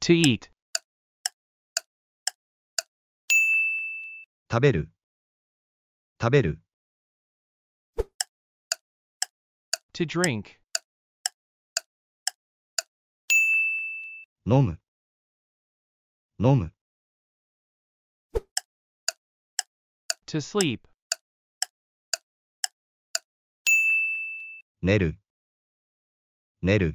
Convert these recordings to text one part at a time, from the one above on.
to eat 食べる食べる to drink 飲む飲む to sleep 寝る寝る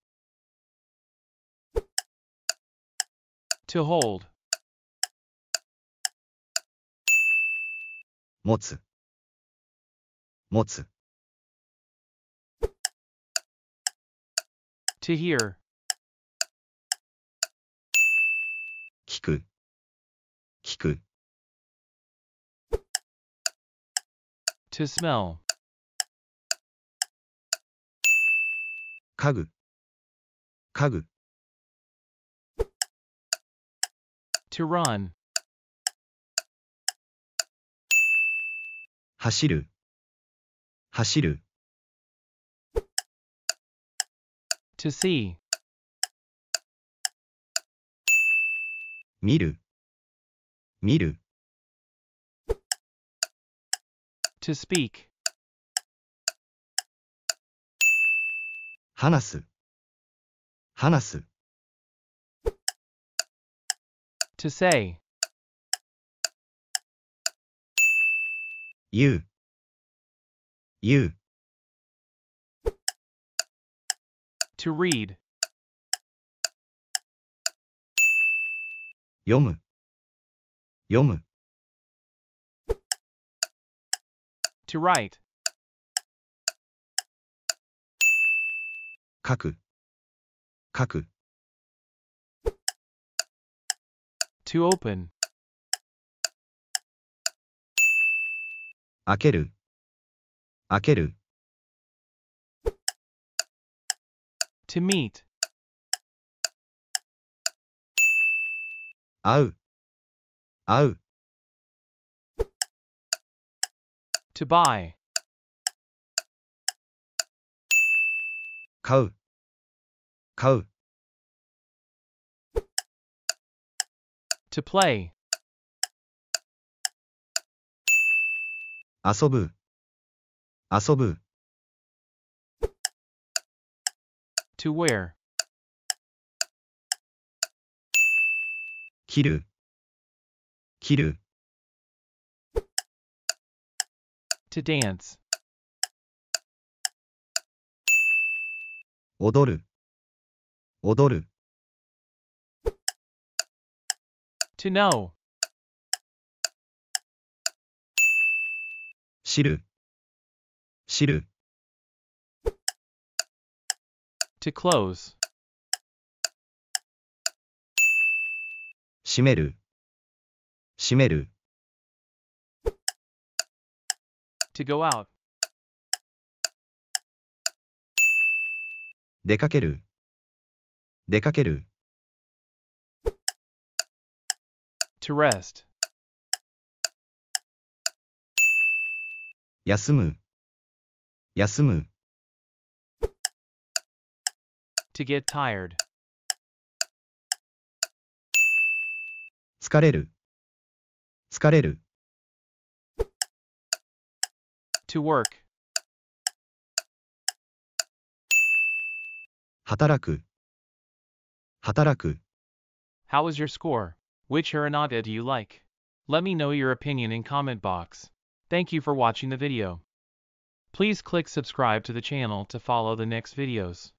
to hold 持つ持つ to hear 聞く聞く to smell 家具家具 to run 走る走る to see 見る見る to speak 話す話す to say. You. You. To read. yomu. To write. kaku. to open. 開ける開ける to meet. 会う会う to buy. 買う買う to play 遊ぶ遊ぶ to wear Kiru. to dance 踊る踊る to know. 知る知る To close. 閉める閉める To go out. 出かける出かける。出かける to rest. 休む休む to get tired. 疲れる疲れる to work. 働く働く How was your score? Which Arenada do you like? Let me know your opinion in comment box. Thank you for watching the video. Please click subscribe to the channel to follow the next videos.